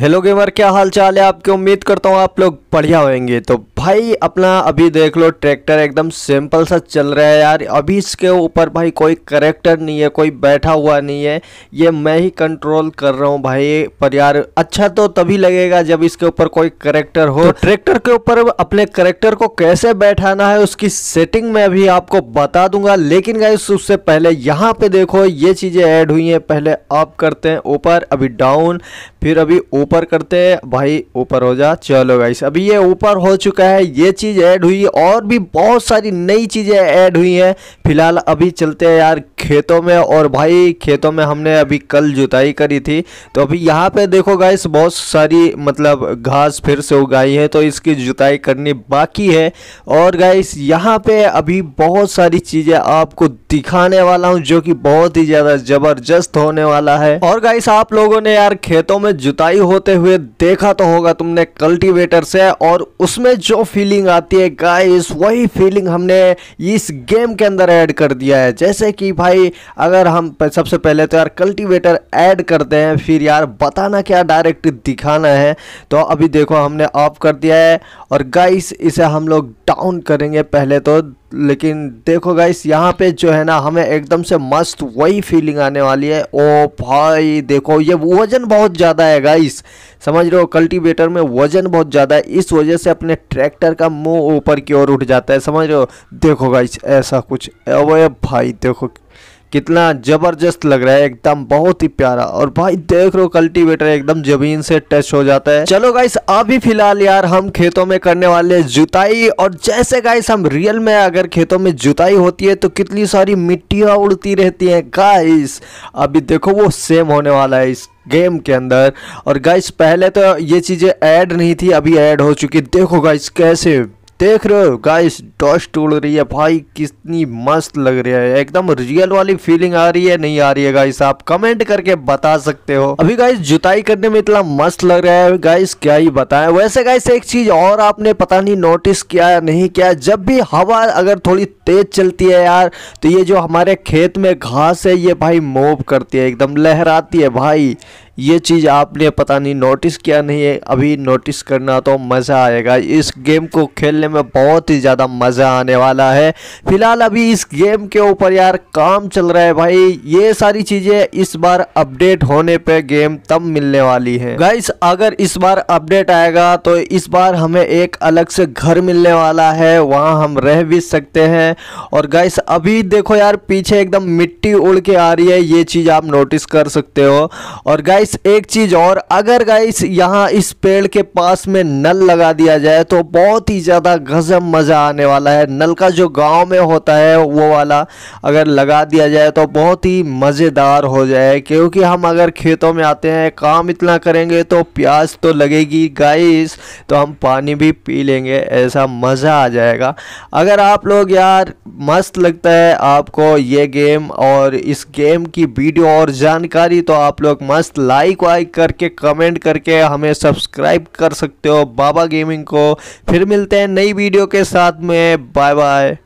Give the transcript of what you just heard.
hello gamer क्या हाल चाल है आपकी उम्मीद करता हूँ आप लोग बढ़िया होंगे तो भाई अपना अभी देख लो ट्रैक्टर एकदम सिंपल सा चल रहा है यार अभी इसके ऊपर भाई कोई करेक्टर नहीं है कोई बैठा हुआ नहीं है ये मैं ही कंट्रोल कर रहा हूँ भाई पर यार अच्छा तो तभी लगेगा जब इसके ऊपर कोई करेक्टर हो तो ट्रैक्टर के ऊपर अपने करेक्टर को कैसे बैठाना है उसकी सेटिंग में अभी आपको बता दूंगा लेकिन गाइस उससे पहले यहाँ पे देखो ये चीज़ें ऐड हुई हैं पहले अप करते हैं ऊपर अभी डाउन फिर अभी ऊपर करते हैं भाई ऊपर हो जा चलो गाइस अभी ये ऊपर हो चुका है है ये चीज़ ऐड हुई और भी बहुत सारी नई चीज़ें ऐड हुई हैं फिलहाल अभी चलते हैं यार खेतों में और भाई खेतों में हमने अभी कल जुताई करी थी तो अभी यहाँ पे देखो गाइस बहुत सारी मतलब घास फिर से उगाई है तो इसकी जुताई करनी बाकी है और गाइस यहाँ पे अभी बहुत सारी चीज़ें आपको दिखाने वाला हूँ जो कि बहुत ही ज़्यादा ज़बरदस्त होने वाला है और गाइस आप लोगों ने यार खेतों में जुताई होते हुए देखा तो होगा तुमने कल्टीवेटर से और उसमें जो फीलिंग आती है गाइस वही फीलिंग हमने इस गेम के अंदर ऐड कर दिया है जैसे कि भाई अगर हम सबसे पहले तो यार कल्टीवेटर ऐड करते हैं फिर यार बताना क्या डायरेक्ट दिखाना है तो अभी देखो हमने ऑफ कर दिया है और गाइस इसे हम लोग डाउन करेंगे पहले तो लेकिन देखो गाइस यहाँ पे जो है ना हमें एकदम से मस्त वही फीलिंग आने वाली है ओ भाई देखो ये वजन बहुत ज़्यादा है गाइस समझ रहे हो कल्टीवेटर में वजन बहुत ज़्यादा है इस वजह से अपने ट्रैक्टर का मुंह ऊपर की ओर उठ जाता है समझ रहे हो देखो गाइस ऐसा कुछ अवे भाई देखो कितना ज़बरदस्त लग रहा है एकदम बहुत ही प्यारा और भाई देख लो कल्टीवेटर एकदम जमीन से टच हो जाता है चलो गाइस अभी फिलहाल यार हम खेतों में करने वाले जुताई और जैसे गाइस हम रियल में अगर खेतों में जुताई होती है तो कितनी सारी मिट्टिया उड़ती रहती है गाइस अभी देखो वो सेम होने वाला है इस गेम के अंदर और गाइस पहले तो ये चीज़ें ऐड नहीं थी अभी ऐड हो चुकी देखो गाइस कैसे देख रहे हो गाइस डस्ट उड़ रही है भाई कितनी मस्त लग रही है एकदम रियल वाली फीलिंग आ रही है नहीं आ रही है गाइस आप कमेंट करके बता सकते हो अभी गाइस जुताई करने में इतना मस्त लग रहा है गाइस क्या ही बताएं वैसे गाइस एक चीज और आपने पता नहीं नोटिस किया या नहीं किया जब भी हवा अगर थोड़ी तेज चलती है यार तो ये जो हमारे खेत में घास है ये भाई मोव करती है एकदम लहराती है भाई ये चीज़ आपने पता नहीं नोटिस किया नहीं है अभी नोटिस करना तो मज़ा आएगा इस गेम को खेलने में बहुत ही ज़्यादा मज़ा आने वाला है फिलहाल अभी इस गेम के ऊपर यार काम चल रहा है भाई ये सारी चीज़ें इस बार अपडेट होने पे गेम तब मिलने वाली है गाइस अगर इस बार अपडेट आएगा तो इस बार हमें एक अलग से घर मिलने वाला है वहाँ हम रह भी सकते हैं और गाइस अभी देखो यार पीछे एकदम मिट्टी उड़ के आ रही है ये चीज़ आप नोटिस कर सकते हो और गाइस गाइस एक चीज़ और अगर गाइस यहाँ इस पेड़ के पास में नल लगा दिया जाए तो बहुत ही ज़्यादा गजब मज़ा आने वाला है नल का जो गांव में होता है वो वाला अगर लगा दिया जाए तो बहुत ही मज़ेदार हो जाए क्योंकि हम अगर खेतों में आते हैं काम इतना करेंगे तो प्याज तो लगेगी गाइस तो हम पानी भी पी लेंगे ऐसा मज़ा आ जाएगा अगर आप लोग यार मस्त लगता है आपको ये गेम और इस गेम की वीडियो और जानकारी तो आप लोग मस्त लाइक वाइक करके कमेंट करके हमें सब्सक्राइब कर सकते हो बाबा गेमिंग को फिर मिलते हैं नई वीडियो के साथ में बाय बाय